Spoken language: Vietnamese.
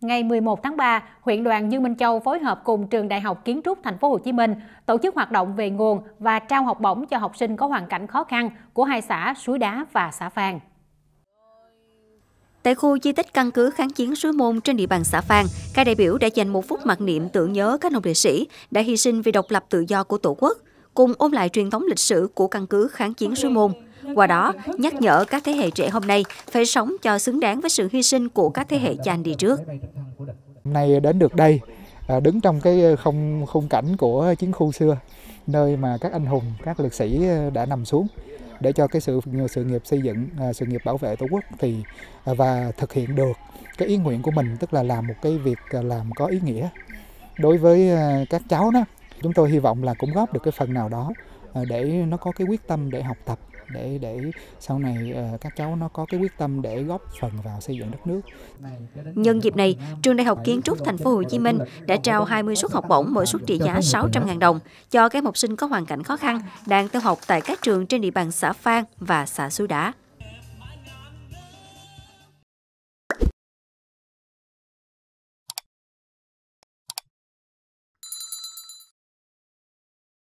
Ngày 11 tháng 3, huyện đoàn Dương Minh Châu phối hợp cùng trường Đại học Kiến trúc Thành phố Hồ Chí Minh tổ chức hoạt động về nguồn và trao học bổng cho học sinh có hoàn cảnh khó khăn của hai xã Suối Đá và xã Phan. Tại khu di tích căn cứ kháng chiến Suối Môn trên địa bàn xã Phan, các đại biểu đã dành một phút mặc niệm tưởng nhớ các hồng liệt sĩ đã hy sinh vì độc lập tự do của Tổ quốc, cùng ôm lại truyền thống lịch sử của căn cứ kháng chiến Suối Môn. Qua đó, nhắc nhở các thế hệ trẻ hôm nay phải sống cho xứng đáng với sự hy sinh của các thế hệ cha anh đi trước. Hôm nay đến được đây, à, đứng trong cái ờ, không khung cảnh của chiến khu xưa, nơi mà các anh hùng, các liệt sĩ ờ, đã nằm xuống để cho cái sự sự nghiệp xây dựng, à, sự nghiệp bảo vệ Tổ quốc thì à, và thực hiện được cái ý nguyện của mình tức là làm một cái việc làm có ý nghĩa đối với các cháu đó chúng tôi hy vọng là cũng góp được cái phần nào đó Ờ, để nó có cái quyết tâm để học tập để để sau này ờ, các cháu nó có cái quyết tâm để góp phần vào xây dựng đất nước. Nhân dịp này, trường Đại học Kiến trúc Thành phố Hồ Chí Minh đã trao 20 suất học bổng mỗi suất trị giá 600.000 đồng cho các học sinh có hoàn cảnh khó khăn đang theo học tại các trường trên địa bàn xã Phan và xã Suối Đá.